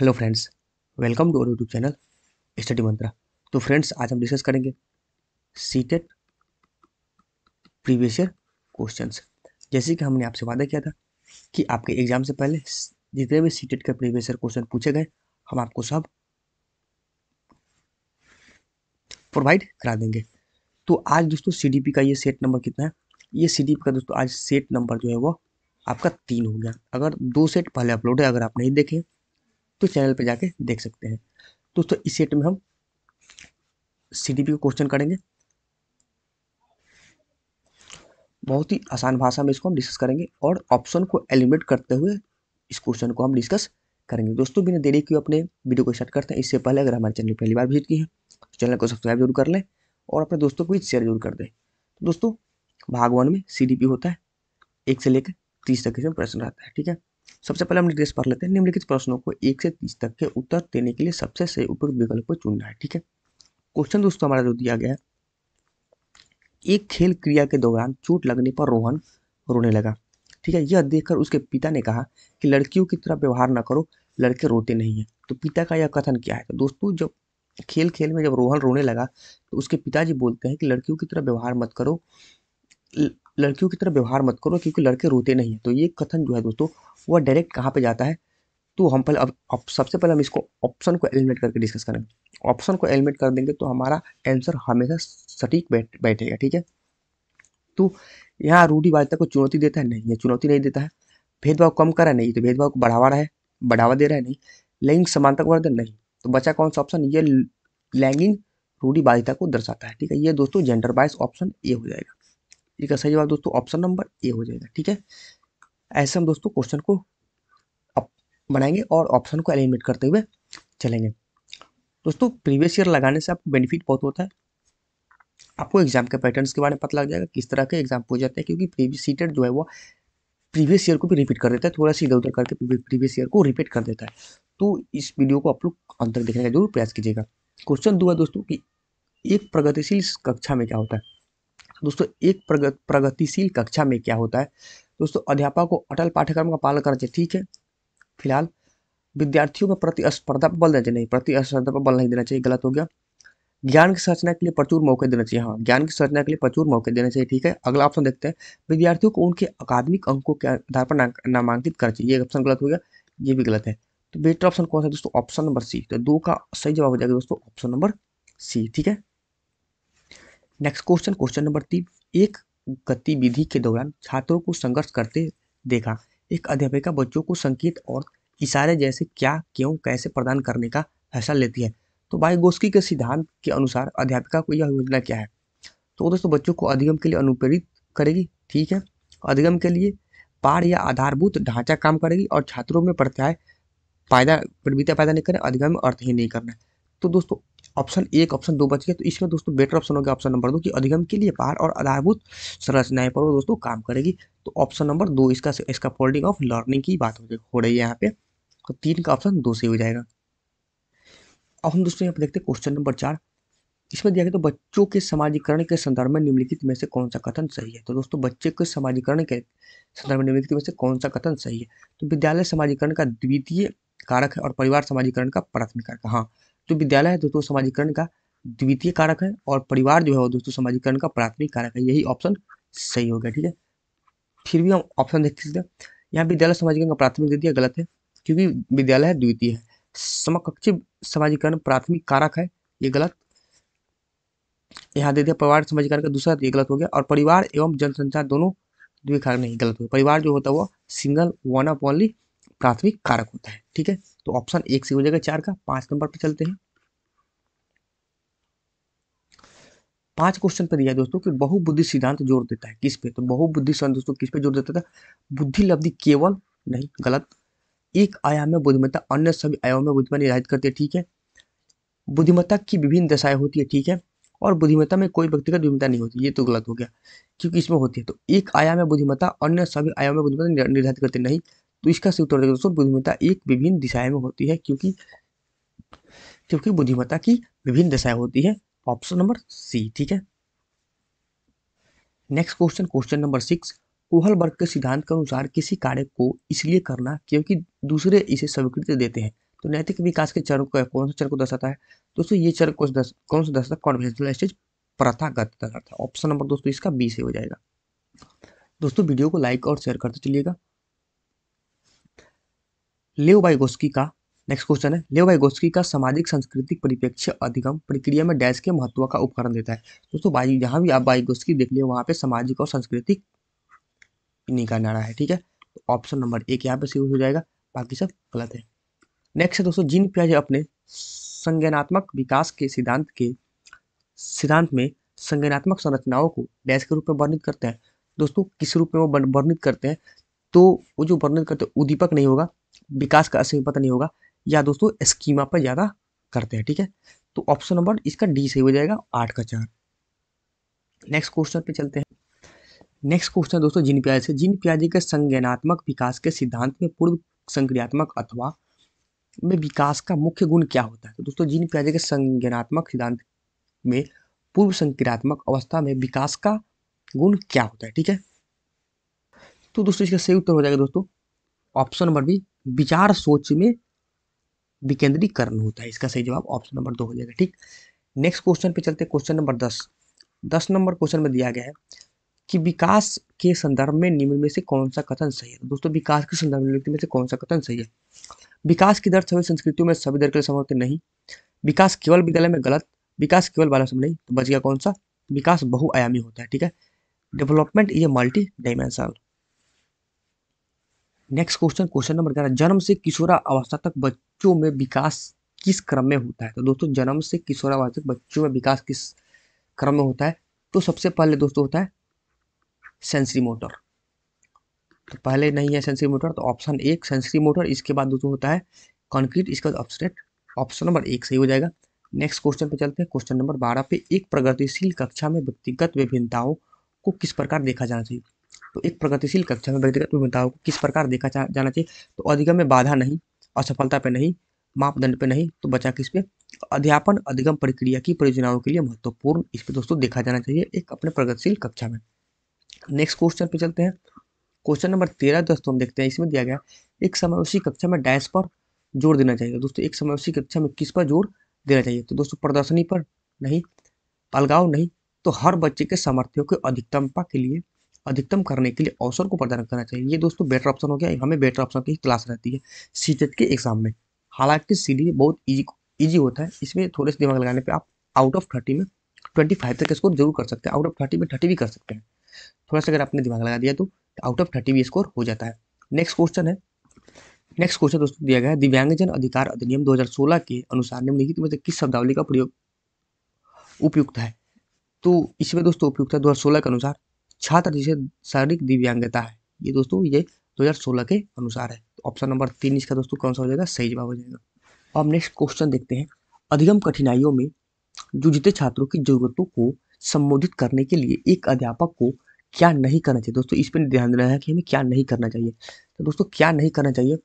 hello friends welcome to our YouTube channel study Mantra तो friends आज हम डिस्कस करेंगे C TET previous year question जैसे कि हमने आपसे वादा किया था कि आपके एग्जाम से पहले जितने भी सी टेट के प्रीवियस ईयर क्वेश्चन पूछे गए हम आपको सब प्रोवाइड करा देंगे तो आज दोस्तों सी का ये सेट नंबर कितना है ये सी का दोस्तों आज सेट नंबर जो है वो आपका तीन हो गया अगर दो सेट पहले अपलोड है अगर आप नहीं देखें तो चैनल पर जाके देख सकते हैं दोस्तों इस सेट में हम सी डी पी को क्वेश्चन करेंगे बहुत ही आसान भाषा में इसको हम डिस्कस करेंगे और ऑप्शन को एलिमिनेट करते हुए इस क्वेश्चन को हम डिस्कस करेंगे दोस्तों बिना देरी के अपने वीडियो को स्टार्ट करते हैं इससे पहले अगर हमारे चैनल पहली बार विजिट की है तो चैनल को सब्सक्राइब जरूर कर लें और अपने दोस्तों को भी शेयर जरूर कर दें तो दोस्तों भागवान में सी होता है एक से लेकर तीस तक इसमें प्रश्न रहता है ठीक है सबसे पहले हम निर्देश पढ़ लेते हैं निम्नलिखित प्रश्नों को एक से तीस तक के उत्तर देने के लिए सबसे सही उपयुक्त विकल्प को चुनना है ठीक है क्वेश्चन दोस्तों हमारा जो दिया गया है एक खेल क्रिया के दौरान चोट लगने पर रोहन रोने लगा ठीक है यह देखकर उसके पिता ने कहा कि लड़कियों की तरह व्यवहार ना करो लड़के रोते नहीं हैं तो पिता का यह कथन क्या है तो दोस्तों जब खेल खेल में जब रोहन रोने लगा तो उसके पिताजी बोलते हैं कि लड़कियों की तरह व्यवहार मत करो लड़कियों की तरह व्यवहार मत करो क्योंकि लड़के रोते नहीं हैं तो ये कथन जो है दोस्तों वह डायरेक्ट कहाँ पे जाता है तो हम पहले अब सबसे पहले हम इसको ऑप्शन को एलिमिनेट करके डिस्कस करेंगे ऑप्शन को एलिमिनेट कर देंगे तो हमारा आंसर हमेशा सटीक बैठ बैठेगा ठीक है तो यहाँ रूढ़ीवादिता को चुनौती देता है नहीं ये चुनौती नहीं देता है भेदभाव कम करा नहीं तो भेदभाव को बढ़ावा रहा है बढ़ावा दे रहा है नहीं लैंगिक समानता को बढ़ा नहीं तो बचा कौन सा ऑप्शन ये लैंगिक रूढ़ीवादिता को दर्शाता है ठीक है ये दोस्तों जेंडर बाइस ऑप्शन ए हो जाएगा ठीक है सही बात दोस्तों ऑप्शन नंबर ए हो जाएगा ठीक है ऐसे हम दोस्तों क्वेश्चन को बनाएंगे और ऑप्शन को एलिमिनेट करते हुए चलेंगे दोस्तों प्रीवियस ईयर लगाने से आपको बेनिफिट बहुत होता है आपको एग्जाम के पैटर्न्स के बारे में पता लग जाएगा किस तरह के एग्जाम पूछ जाते हैं क्योंकि प्रीवियस सीटेड जो है वो प्रीवियस ईयर को भी रिपीट कर देता है थोड़ा सा इधर उधर करके प्रीवियस ईयर को रिपीट कर देता है तो इस वीडियो को आप लोग अंतर देखने का जरूर प्रयास कीजिएगा क्वेश्चन दो है दोस्तों कि एक प्रगतिशील कक्षा में क्या होता है दोस्तों एक प्रगतिशील कक्षा में क्या होता है दोस्तों अध्यापक को अटल पाठ्यक्रम का पालन करना चाहिए ठीक है फिलहाल विद्यार्थियों में प्रतिस्पर्धा पर बल देना चाहिए प्रतिस्पर्धा पर बल नहीं देना चाहिए गलत हो गया ज्ञान की संरचना के लिए प्रचुर मौके देना चाहिए हाँ ज्ञान की संरचना के लिए प्रचुर मौके देना चाहिए ठीक है अगला ऑप्शन देखते हैं विद्यार्थियों को उनके अकादमिक अंकों के आधार पर नामांकित करना चाहिए ये ऑप्शन गलत हो गया ये भी गलत है तो बेटर ऑप्शन कौन सा दोस्तों ऑप्शन नंबर सी तो दो का सही जवाब हो जाएगा दोस्तों ऑप्शन नंबर सी ठीक है नेक्स्ट क्वेश्चन क्वेश्चन नंबर तीन एक गतिविधि के दौरान छात्रों को संघर्ष करते देखा एक अध्यापिका बच्चों को संकेत और इशारे जैसे क्या क्यों कैसे प्रदान करने का फैसला लेती है तो बाइगोस्की के सिद्धांत के अनुसार अध्यापिका को यह योजना क्या है तो दोस्तों बच्चों को अधिगम के लिए अनुप्रेरित करेगी ठीक है अधिगम के लिए पार या आधारभूत ढांचा काम करेगी और छात्रों में प्रत्याय पैदा प्रवृत्तियाँ पैदा नहीं करें अधिगम अर्थ ही नहीं करना तो दोस्तों ऑप्शन एक ऑप्शन दो बच गए तो इसमें दोस्तों बेटर ऑप्शन हो गया ऑप्शन नंबर दो कि अधिगम के लिए पहाड़ और आधारभूत संरचनाएं पर वो दोस्तों काम करेगी तो ऑप्शन नंबर दो इसका इसका फोल्डिंग ऑफ लर्निंग की बात हो रही है यहाँ पे तो तीन का ऑप्शन दो से हो जाएगा अब हम दोस्तों यहाँ पर देखते हैं क्वेश्चन नंबर चार इसमें दिया गया तो बच्चों के समाजीकरण के संदर्भ में निम्नलिखित में से कौन सा कथन सही है तो दोस्तों बच्चे के समाजीकरण के संदर्भ में निम्नलिखित में से कौन सा कथन सही है तो विद्यालय समाजीकरण का द्वितीय कारक है और परिवार समाजीकरण का प्राथमिक कारक हाँ तो विद्यालय है दोस्तों समाजीकरण का द्वितीय कारक है और परिवार जो है वो दोस्तों समाजीकरण का प्राथमिक कारक है यही ऑप्शन सही हो गया ठीक है फिर भी हम ऑप्शन देख सकते हैं यहाँ विद्यालय समाजीकरण का प्राथमिक दे दिया गलत है क्योंकि विद्यालय द्वितीय है समकक्षी समाजीकरण प्राथमिक कारक है ये गलत यहाँ दे दिया परिवार समाजीकरण का दूसरा ये गलत हो गया और परिवार एवं जनसंचार दोनों द्विकारक नहीं गलत हो परिवार जो होता है वो सिंगल वन ऑफ ओनली प्राथमिक कारक होता है ठीक है तो ऑप्शन एक से हो जाएगा चार का पांच नंबर पर चलते हैं पांच क्वेश्चन पर दिया दोस्तों कि बहुबुद्धि सिद्धांत जोर देता है किस पे तो बहुबुद्धि सिद्धांत दोस्तों किस पे जोर देता था बुद्धि लब्धि केवल नहीं गलत एक आयाम में बुद्धिमत्ता अन्य सभी आयाम में बुद्धिमत्ता निर्धारित करती है ठीक है बुद्धिमत्ता की विभिन्न दशाएं होती है ठीक है और बुद्धिमत्ता में कोई व्यक्तिगत विभिन्नता नहीं होती ये तो गलत हो गया क्योंकि इसमें होती है तो एक आयाम में बुद्धिमत्ता अन्य सभी आयाम में बुद्धिमत्ता निर्धारित करते नहीं तो इसका सही उत्तर दोस्तों बुद्धिमत्ता एक विभिन्न दिशाएं में होती है क्योंकि क्योंकि बुद्धिमत्ता की विभिन्न दिशाएं होती है ऑप्शन नंबर सी ठीक है next question question number six Kohlberg के सिद्धांत के अनुसार किसी कार्य को इसलिए करना क्योंकि दूसरे इसे स्वीकृति देते हैं तो नैतिक विकास के चरण को कौन सा चरण को दर्शाता है दोस्तों ये चरण कौन दस, कौन सा दर्शाता है कॉन्वेंशनल स्टेज प्रथागत दर्शाता है ऑप्शन नंबर दोस्तों इसका बी से हो जाएगा दोस्तों वीडियो को लाइक और शेयर करते चलिएगा लेव बाइगोस्की का नेक्स्ट क्वेश्चन है लेव बाई गोस्की का सामाजिक सांस्कृतिक परिप्रेक्ष्य अधिगम प्रक्रिया में डैश के महत्व का उपकरण देता है दोस्तों बाई जहाँ भी आप गोस्की देख लियो वहाँ पे सामाजिक और सांस्कृतिक निका नारा है ठीक है ऑप्शन तो नंबर एक यहाँ पे सी हो जाएगा बाकी सब गलत है नेक्स्ट है दोस्तों जीन प्याजे अपने संज्ञानात्मक विकास के सिद्धांत के सिद्धांत में संज्ञानात्मक संरचनाओं को डैश के रूप में वर्णित करते हैं दोस्तों किस रूप में वो वर्णित करते हैं तो वो जो वर्णित करते हैं उद्दीपक नहीं होगा विकास का असर पता नहीं होगा या दोस्तों स्कीमा पर ज़्यादा करते हैं ठीक है तो ऑप्शन नंबर इसका डी सही हो जाएगा आठ का चार नेक्स्ट क्वेश्चन पे चलते हैं नेक्स्ट क्वेश्चन है दोस्तों जिन प्याजी से जिन प्याजी के संज्ञानात्मक विकास के सिद्धांत में पूर्व संक्रियात्मक अथवा में विकास का मुख्य गुण क्या होता है तो दोस्तों जिन प्याजी के संज्ञानात्मक सिद्धांत में पूर्व संक्रियात्मक अवस्था में विकास का गुण क्या होता है ठीक है तो दोस्तों इसका सही उत्तर हो जाएगा दोस्तों ऑप्शन नंबर भी विचार सोच में विकेंद्रीकरण होता है इसका सही जवाब ऑप्शन नंबर दो हो जाएगा ठीक नेक्स्ट क्वेश्चन पे चलते हैं क्वेश्चन नंबर दस दस नंबर क्वेश्चन में दिया गया है कि विकास के संदर्भ में निम्न में से कौन सा कथन सही है तो दोस्तों विकास के संदर्भ में से कौन सा कथन सही है विकास की दर सभी संस्कृतियों में सभी दर के लिए समर्थित नहीं विकास केवल विद्यालय में गलत विकास केवल बालक में नहीं तो बच गया कौन सा विकास बहुआयामी होता है ठीक है डेवलपमेंट ये multi dimensional next question question number ग्यारह जन्म से किशोरा अवस्था तक बच्चों में विकास किस क्रम में होता है तो दोस्तों जन्म से अवस्था तक बच्चों में विकास किस क्रम में होता है तो सबसे पहले दोस्तों होता है सेंसरी मोटर तो पहले नहीं है सेंसरी मोटर तो ऑप्शन एक सेंसरी मोटर इसके बाद दोस्तों होता है कंक्रीट इसका ऑप्शन ऑप्शन नंबर एक सही हो जाएगा नेक्स्ट क्वेश्चन पे चलते हैं क्वेश्चन नंबर बारह पे एक प्रगतिशील कक्षा में व्यक्तिगत विभिन्नताओं को किस प्रकार देखा जाना चाहिए तो एक प्रगतिशील कक्षा में व्यक्तिगत विभिन्नताओं को किस प्रकार देखा जाना चाहिए तो अधिगम में बाधा नहीं असफलता पर नहीं मापदंड पे नहीं तो बचा किस पे अध्यापन अधिगम प्रक्रिया की परियोजनाओं के लिए महत्वपूर्ण इस पे दोस्तों देखा जाना चाहिए एक अपने प्रगतिशील कक्षा में नेक्स्ट क्वेश्चन पे चलते हैं क्वेश्चन नंबर तेरह दोस्तों हम देखते हैं इसमें दिया गया एक समावेशी कक्षा में डैश पर जोर देना चाहिए दोस्तों एक समावेशी कक्षा में किस पर जोर देना चाहिए तो दोस्तों प्रदर्शनी पर नहीं अलगाव नहीं तो हर बच्चे के सामर्थ्यों के अधिकतमता के लिए अधिकतम करने के लिए अवसर को प्रदान करना चाहिए ये दोस्तों बेटर ऑप्शन हो गया हमें बेटर ऑप्शन की क्लास रहती है सी e के एग्जाम में हालांकि सी e बहुत ईजी ईजी होता है इसमें थोड़े से दिमाग लगाने पर आप आउट ऑफ थर्टी में ट्वेंटी फाइव तक स्कोर जरूर कर सकते हैं आउट ऑफ थर्टी में थर्टी भी कर सकते हैं थोड़ा सा अगर आपने दिमाग लगा दिया तो आउट ऑफ थर्टी भी स्कोर हो जाता है नेक्स्ट क्वेश्चन है नेक्स्ट क्वेश्चन दोस्तों दिया गया है दिव्यांगजन अधिकार अधिनियम 2016 के अनुसार निम्नलिखित में से किस शब्दावली का प्रयोग उपयुक्त है तो इसमें दोस्तों उपयुक्त है दो के अनुसार छात्र जिसे शारीरिक दिव्यांगता है ये दोस्तों ये 2016 के अनुसार है ऑप्शन नंबर तीन इसका दोस्तों कौन सा हो जाएगा सही जवाब हो जाएगा अब नेक्स्ट क्वेश्चन देखते हैं अधिगम कठिनाइयों में जूझते छात्रों की जरूरतों को संबोधित करने के लिए एक अध्यापक को क्या नहीं करना चाहिए दोस्तों इस पर ध्यान देना है कि हमें क्या नहीं करना चाहिए तो दोस्तों क्या नहीं करना चाहिए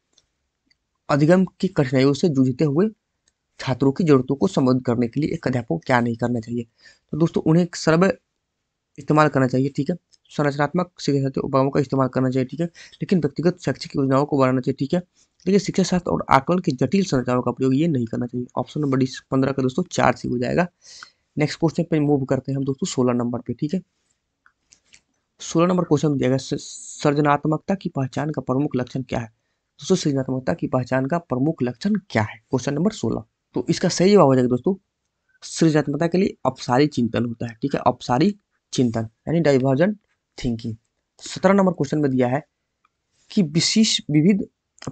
अधिगम की कठिनाइयों से जूझते हुए छात्रों की जरूरतों को संबोधित करने के लिए एक अध्यापक को क्या नहीं करना चाहिए तो दोस्तों उन्हें सर्व इस्तेमाल करना चाहिए ठीक है संरचनात्मक शिक्षा के उपायों का इस्तेमाल करना चाहिए ठीक है लेकिन व्यक्तिगत शैक्षिक योजनाओं को बढ़ाना चाहिए ठीक है लेकिन शिक्षा शास्त्र और आकलन की जटिल संरचनाओं का प्रयोग ये नहीं करना चाहिए ऑप्शन नंबर डी पंद्रह का दोस्तों चार सी हो जाएगा नेक्स्ट क्वेश्चन पे मूव करते हैं हम दोस्तों सोलह नंबर पे ठीक है सोलह नंबर क्वेश्चन में जाएगा सृजनात्मकता की पहचान का प्रमुख लक्षण क्या है दोस्तों सृजनात्मकता की पहचान का प्रमुख लक्षण क्या है क्वेश्चन नंबर सोलह तो इसका सही जवाब हो जाएगा दोस्तों सृजनात्मकता के लिए अपसारी चिंतन होता है ठीक है अपसारी चिंतन यानी डाइवर्जेंट थिंकिंग तो सत्रह नंबर क्वेश्चन में दिया है कि विशेष विविध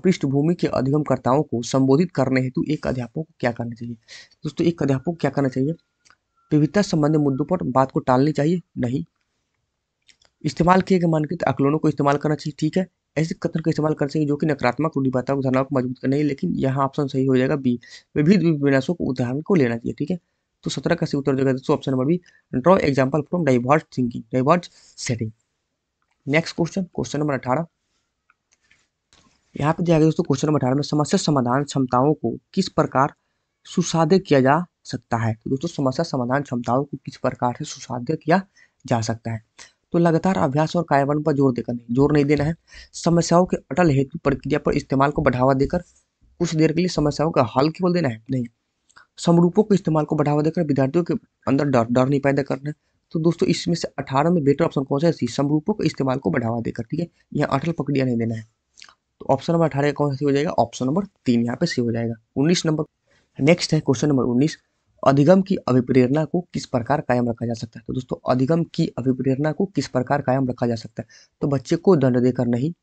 पृष्ठभूमि के अधिगमकर्ताओं को संबोधित करने हेतु एक अध्यापक को क्या करना चाहिए दोस्तों एक अध्यापक को क्या करना चाहिए विविधता संबंधी मुद्दों पर बात को टालनी चाहिए नहीं इस्तेमाल किए गए मानकृत आकलनों को इस्तेमाल करना चाहिए ठीक है ऐसे कथन का इस्तेमाल करना चाहिए जो कि नकारात्मक रूढ़िवाता को धारणा को मजबूत करना है लेकिन यहाँ ऑप्शन सही हो जाएगा बी विभिन्न विनाशों को उदाहरण को लेना चाहिए ठीक है तो सत्रह का सही उत्तर जो है option number B draw example from diverse thinking diverse setting next question question number अठारह यहाँ पे दिया गया दोस्तों क्वेश्चन नंबर अठारह में समस्या समाधान क्षमताओं को किस प्रकार सुसाध्य किया जा सकता है तो दोस्तों समस्या समाधान क्षमताओं को किस प्रकार से सुसाध्य किया जा सकता है तो लगातार अभ्यास और कार्यान्वयन पर जोर देकर नहीं जोर नहीं देना है समस्याओं के अटल हेतु प्रक्रिया पर इस्तेमाल को बढ़ावा देकर कुछ देर के लिए समस्याओं का हल केवल देना है नहीं समरूपों के इस्तेमाल को बढ़ावा देकर विद्यार्थियों के अंदर डर डर नहीं पैदा करना तो दोस्तों इसमें से अठारह में बेटर ऑप्शन कौन सा है सी समरूपों के इस्तेमाल को बढ़ावा देकर ठीक है यहाँ अटल पकड़िया नहीं देना है तो ऑप्शन नंबर अठारह कौन सा सी हो जाएगा ऑप्शन नंबर तीन यहाँ पे सी हो जाएगा उन्नीस नंबर नेक्स्ट है क्वेश्चन नंबर उन्नीस अधिगम की अभिप्रेरणा को किस प्रकार कायम रखा जा सकता है तो दोस्तों अधिगम की अभिप्रेरणा को किस प्रकार कायम रखा जा सकता है तो बच्चे को दंड देकर नहीं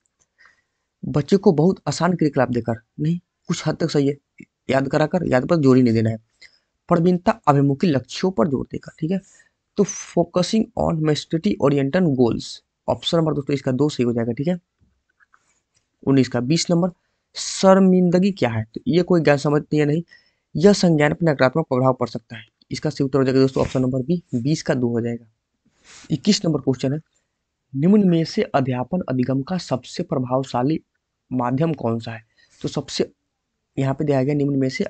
बच्चे को बहुत आसान क्रियाकलाप देकर नहीं कुछ हद तक सही है याद कराकर याद पर जोर ही नहीं देना है प्रवीणता अभिमुखी लक्ष्यों पर जोर देगा ठीक है तो focusing on mastery oriented goals option number दोस्तों इसका दो सही हो जाएगा ठीक है उन्नीस का बीस नंबर शर्मिंदगी क्या है तो ये कोई ज्ञान समझ नहीं है नहीं यह संज्ञान पर नकारात्मक प्रभाव पड़ सकता है इसका सही उत्तर हो जाएगा दोस्तों ऑप्शन नंबर बी बीस का दो हो जाएगा इक्कीस नंबर क्वेश्चन है निम्न में से अध्यापन अधिगम का सबसे प्रभावशाली माध्यम कौन सा है तो सबसे यहाँ पे दिया गया निम्न में से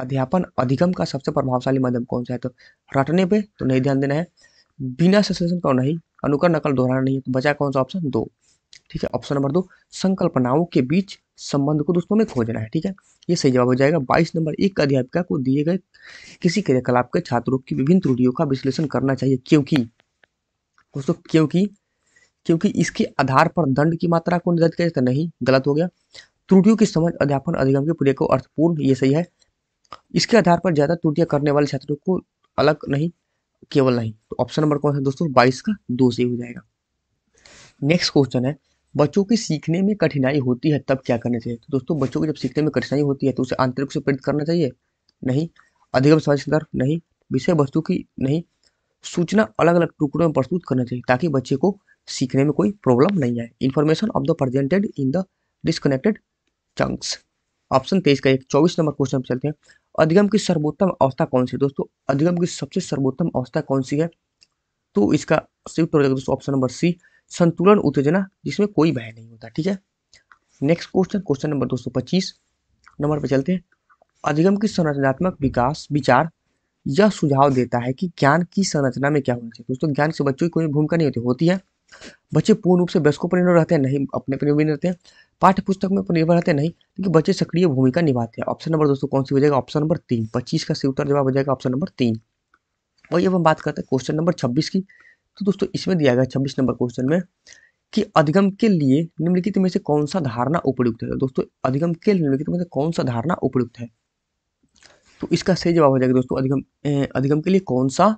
अध्यापन अधिगम का सबसे प्रभावशाली माध्यम कौन सा है तो रटने पे तो नहीं ध्यान देना है बिना संश्लेषण का नहीं अनुकर नकल दोहराना नहीं है तो बचा कौन सा ऑप्शन दो ठीक है ऑप्शन नंबर दो संकल्पनाओं के बीच संबंध को दोस्तों में खोजना है ठीक है ये सही जवाब हो जाएगा बाईस नंबर एक अध्यापिका को दिए गए किसी क्रियाकलाप के छात्रों की विभिन्न त्रुटियों का विश्लेषण करना चाहिए क्योंकि दोस्तों क्योंकि क्योंकि इसके आधार पर दंड की मात्रा को निर्धारित किया जाता नहीं गलत हो गया त्रुटियों की समझ अध्यापन अधिगम के पूरे को अर्थपूर्ण ये सही है इसके आधार पर ज़्यादा त्रुटियां करने वाले छात्रों को अलग नहीं केवल नहीं तो ऑप्शन नंबर कौन सा दोस्तों बाईस का दो से हो जाएगा नेक्स्ट क्वेश्चन है बच्चों की सीखने में कठिनाई होती है तब क्या करना चाहिए तो दोस्तों बच्चों को जब सीखने में कठिनाई होती है तो उसे आंतरिक से प्रेरित करना चाहिए नहीं अधिगम समझ के अंदर नहीं विषय वस्तु की नहीं सूचना अलग अलग टुकड़ों में प्रस्तुत करना चाहिए ताकि बच्चे को सीखने में कोई प्रॉब्लम नहीं आए information of the presented in the disconnected chunks option तेईस का एक चौबीस नंबर क्वेश्चन पर चलते हैं अधिगम की सर्वोत्तम अवस्था कौन सी दोस्तों अधिगम की सबसे सर्वोत्तम अवस्था कौन सी है तो इसका संयुक्त हो जाएगा दोस्तों ऑप्शन नंबर सी संतुलन उत्तेजना जिसमें कोई भय नहीं होता ठीक है नेक्स्ट क्वेश्चन क्वेश्चन नंबर दोस्तों पच्चीस नंबर पर चलते हैं अधिगम की संरचनात्मक विकास विचार यह सुझाव देता है कि ज्ञान की संरचना में क्या होना चाहिए दोस्तों ज्ञान से बच्चों की कोई भूमिका नहीं होती होती है बच्चे पूर्ण रूप से वयस्कों पर निर्भर रहते हैं नहीं अपने पर निर्भर रहते हैं पाठ्य पुस्तक में पर निर्भर रहते हैं नहीं क्योंकि बच्चे सक्रिय भूमिका निभाते हैं ऑप्शन नंबर दोस्तों कौन सी हो जाएगा ऑप्शन नंबर तीन पच्चीस का सही उत्तर जवाब हो जाएगा ऑप्शन नंबर तीन वही अब हम बात करते हैं क्वेश्चन नंबर छब्बीस की तो दोस्तों इसमें दिया गया छब्बीस नंबर क्वेश्चन में कि अधिगम के लिए निम्नलिखित में से कौन सा धारणा उपयुक्त है दोस्तों अधिगम के लिए निम्नलिखित में से कौन सा धारणा उपयुक्त है तो इसका सही जवाब हो जाएगा दोस्तों अधिगम अधिगम के लिए कौन सा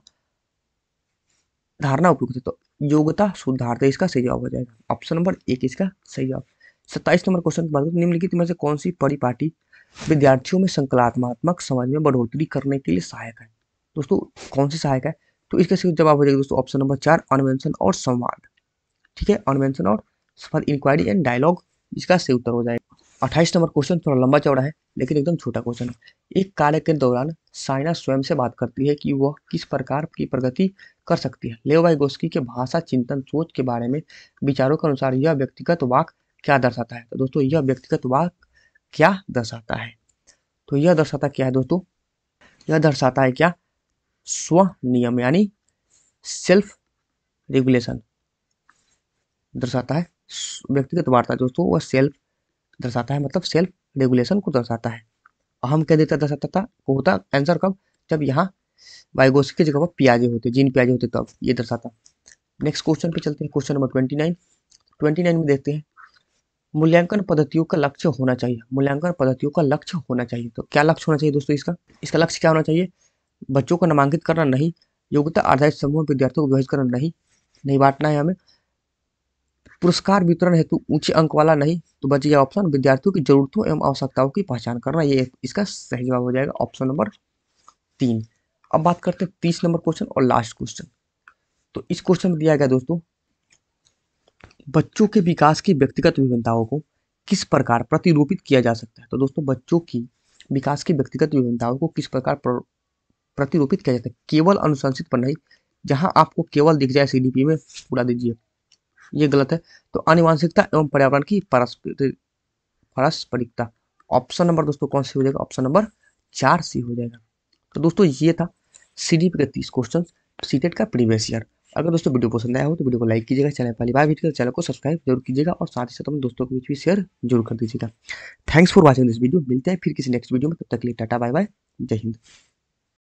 धारणा उपयुक्त तो योग्यता शुद्धार्थ इसका सही जवाब हो जाएगा ऑप्शन नंबर एक इसका सही जवाब सत्ताईस नंबर क्वेश्चन बात निम्नलिखित में से कौन सी परिपाटी विद्यार्थियों में संकलात्मक समझ में बढ़ोतरी करने के लिए सहायक है दोस्तों कौन सी सहायक है तो इसका सही जवाब हो जाएगा दोस्तों ऑप्शन नंबर चार अनवेंशन और संवाद ठीक है अनवेंशन और सफल इंक्वायरी एंड डायलॉग इसका सही उत्तर हो जाएगा अट्ठाईस नंबर क्वेश्चन थोड़ा लंबा चौड़ा है लेकिन एकदम छोटा क्वेश्चन एक कार्य के दौरान साइना स्वयं से बात करती है कि वह किस प्रकार की प्रगति कर सकती है लेओ वाइगोस्की के भाषा चिंतन सोच के बारे में विचारों के अनुसार यह व्यक्तिगत वाक क्या दर्शाता है तो दोस्तों यह व्यक्तिगत वाक क्या दर्शाता है तो यह दर्शाता क्या है दोस्तों यह दर्शाता है क्या स्व नियम यानी सेल्फ रेगुलेशन दर्शाता है व्यक्तिगत वार्ता दोस्तों वह सेल्फ दर्शाता है मतलब सेल्फ रेगुलेशन को दर्शाता है अहम क्या देता दर्शाता था वो होता आंसर कब जब यहाँ बायोगोस की जगह पर प्याजे होते जीन प्याजे होते तब ये दर्शाता नेक्स्ट क्वेश्चन पे चलते हैं question number twenty nine twenty nine में देखते हैं मूल्यांकन पद्धतियों का लक्ष्य होना चाहिए मूल्यांकन पद्धतियों का लक्ष्य होना चाहिए तो क्या लक्ष्य होना चाहिए दोस्तों इसका इसका लक्ष्य क्या होना चाहिए बच्चों को नामांकित करना नहीं योग्यता आधारित समूह विद्यार्थियों को विभाजित करना नहीं नहीं बांटना है हमें पुरस्कार वितरण हेतु ऊंचे अंक वाला नहीं तो बच गया ऑप्शन विद्यार्थियों की जरूरतों एवं आवश्यकताओं की पहचान करना ये इसका सही जवाब हो जाएगा ऑप्शन नंबर तीन अब बात करते हैं तीस नंबर क्वेश्चन और लास्ट क्वेश्चन तो इस क्वेश्चन में दिया गया दोस्तों बच्चों के विकास की व्यक्तिगत विभिन्नताओं को किस प्रकार प्रतिरूपित किया जा सकता है तो दोस्तों बच्चों की विकास की व्यक्तिगत विभिन्नताओं को किस प्रकार प्रतिरूपित किया जाता है केवल अनुशंसित पर नहीं जहां आपको केवल दिख जाए सीडीपी में पूरा दीजिए ये गलत है तो अनुवांशिकता एवं पर्यावरण की पारस्परिकता ऑप्शन नंबर दोस्तों कौन सी हो जाएगा ऑप्शन नंबर चार सी हो जाएगा तो दोस्तों ये था सी डी के तीस क्वेश्चन सीटेट का प्रीवियस ईयर अगर दोस्तों वीडियो पसंद आया हो तो वीडियो को लाइक कीजिएगा चैनल पहली बार भी तो चैनल को सब्सक्राइब जरूर कीजिएगा और साथ ही साथ अपने दोस्तों के बीच भी शेयर जरूर कर दीजिएगा thanks for watching this video मिलते हैं फिर किसी नेक्स्ट वीडियो में तब तक लिए टाटा बाय बाय जय हिंद